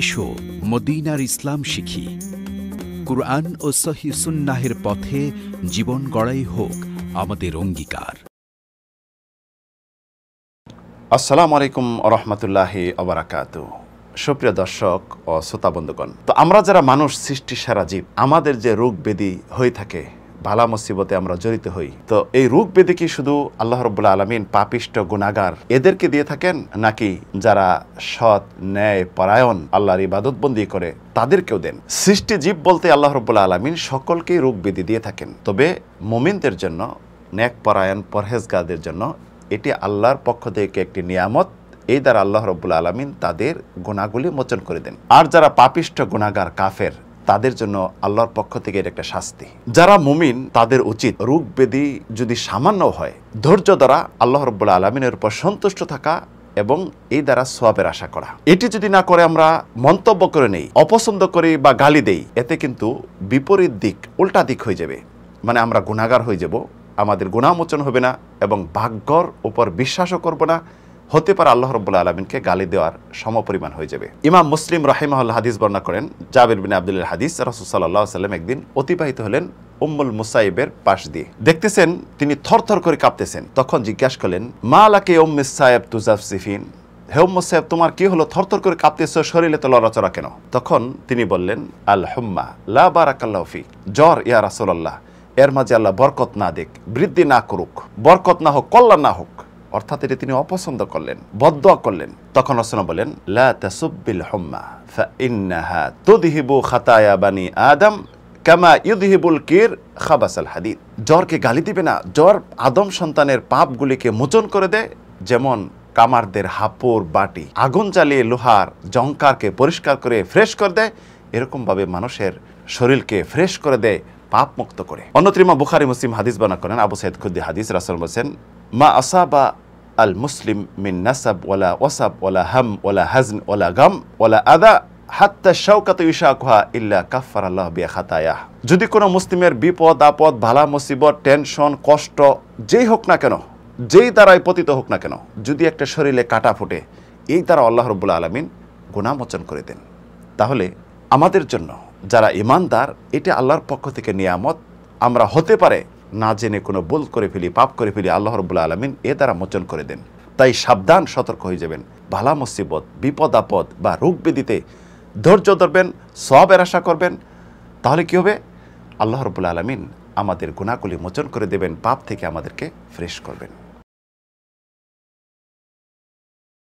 এসো মদিনার ইসলাম শিখি কুরআন ও সহি সুন্নাহের পথে জীবন গড়াই হোক আমাদের অঙ্গীকার আসসালামু আলাইকুম রহমতুল্লাহ অবরাকাত সুপ্রিয় দর্শক ও শ্রোতাবন্ধুগণ তো আমরা যারা মানুষ সৃষ্টি সারা জীব আমাদের যে রোগ বেদি হয়ে থাকে বালা মুসিবতে আমরা জড়িত হই তো এই রোগ বেদে কি শুধু আল্লাহ রবুল্লা আলমিন পাপিষ্ট গুণাগার এদেরকে দিয়ে থাকেন নাকি যারা সৎ ন্যায় পরায়ণ আল্লাহর ইবাদতবন্দি করে তাদেরকেও দেন সৃষ্টি জীব বলতে আল্লাহ রবুল্লা আলমিন সকলকেই রোগ বেদি দিয়ে থাকেন তবে মোমিনদের জন্য ন্যাক পরায়ণ পরহেজগাদের জন্য এটি আল্লাহর পক্ষ থেকে একটি নিয়ামত এই দ্বারা আল্লাহ রবুল্লা আলমিন তাদের গুণাগুলি মোচন করে দেন আর যারা পাপিষ্ট গুণাগার কাফের তাদের জন্য আল্লাহর পক্ষ থেকে এটা একটা শাস্তি যারা মুমিন তাদের উচিত রোগ বেদি যদি সামান্য হয় ধৈর্য দ্বারা আল্লাহ রব্বুল আলমিনের উপর সন্তুষ্ট থাকা এবং এই দ্বারা সোয়াবের আশা করা এটি যদি না করে আমরা মন্তব্য করে নেই অপছন্দ করি বা গালি দেই এতে কিন্তু বিপরীত দিক উল্টা দিক হয়ে যাবে মানে আমরা গুণাগার হয়ে যাব আমাদের গুণামোচন হবে না এবং ভাগ্যর উপর বিশ্বাসও করব না হতে পারে আল্লাহ রব্বুল্লা আলমিনকে গালি দেওয়ার সমপরিমাণ হয়ে যাবে ইমাম মুসলিম রাহিমাহুল্লা হাদিস বর্ণনা করেন জাবির বিন আবদুল্লাহ হাদিস সাল্লাহ সাল্লাম একদিন অতিবাহিত হলেন উম্মুল মুসাইবের পাশ দিয়ে দেখতেছেন তিনি থরথর করে কাঁপতেছেন তখন জিজ্ঞাসা করলেন মা আলাকে মিস সাহেব তুজাফ সিফিন হে উম্ম সাহেব তোমার কি হলো থরথর করে কাঁপতেছ শরীরে তো লড়াচড়া কেন তখন তিনি বললেন আল হুম্মা লা বারাকাল্লাহ ফি জ্বর ইয়া রাসুলাল্লাহ এর মাঝে আল্লাহ বরকত না দেখ বৃদ্ধি না করুক বরকত না হোক কল্যাণ না হোক অর্থাৎ এটা তিনি অপছন্দ করলেন বদয়া করলেন তখন রসনা বলেন ইন্নাহা খাতায়া বানি আদম কামা কির খাবাসাল হাদিদ জ্বরকে গালি দিবে না জ্বর আদম সন্তানের পাপগুলিকে মোচন করে দেয় যেমন কামারদের হাপুর বাটি আগুন চালিয়ে লোহার জংকারকে পরিষ্কার করে ফ্রেশ করে দেয় এরকমভাবে মানুষের শরীরকে ফ্রেশ করে দেয় পাপ মুক্ত করে অন্যত্রিমা বুখারি মুসলিম হাদিস বানা করেন আবু সৈয়দ খুদ্দি হাদিস রাসুল হোসেন মা আসাবা আল মুসলিম মিন নাসাব ওলা ওয়াসাব ওলা হাম ওলা হাজন ওলা গাম ওলা আদা হাত্তা শওকাত ইউশাকহা ইল্লা কাফার আল্লাহ বিয়া খাতায়াহ যদি কোনো মুসলিমের বিপদ আপদ ভালা মুসিবত টেনশন কষ্ট যেই হোক না কেন যেই তারাই পতিত হোক না কেন যদি একটা শরীরে কাটা ফুটে এই তারা আল্লাহ রব্বুল আলমিন গুণামোচন করে দেন তাহলে আমাদের জন্য যারা ইমানদার এটা আল্লাহর পক্ষ থেকে নিয়ামত আমরা হতে পারে না জেনে কোনো ভুল করে ফেলি পাপ করে ফেলি আল্লাহ রবুল্লা আলমিন এ দ্বারা মোচন করে দেন তাই সাবধান সতর্ক হয়ে যাবেন ভালা মুসিবত বিপদ আপদ বা রোগ ব্যাধিতে ধৈর্য ধরবেন সবের আশা করবেন তাহলে কী হবে আল্লাহ রবুল্লা আলমিন আমাদের গুণাকুলি মোচন করে দেবেন পাপ থেকে আমাদেরকে ফ্রেশ করবেন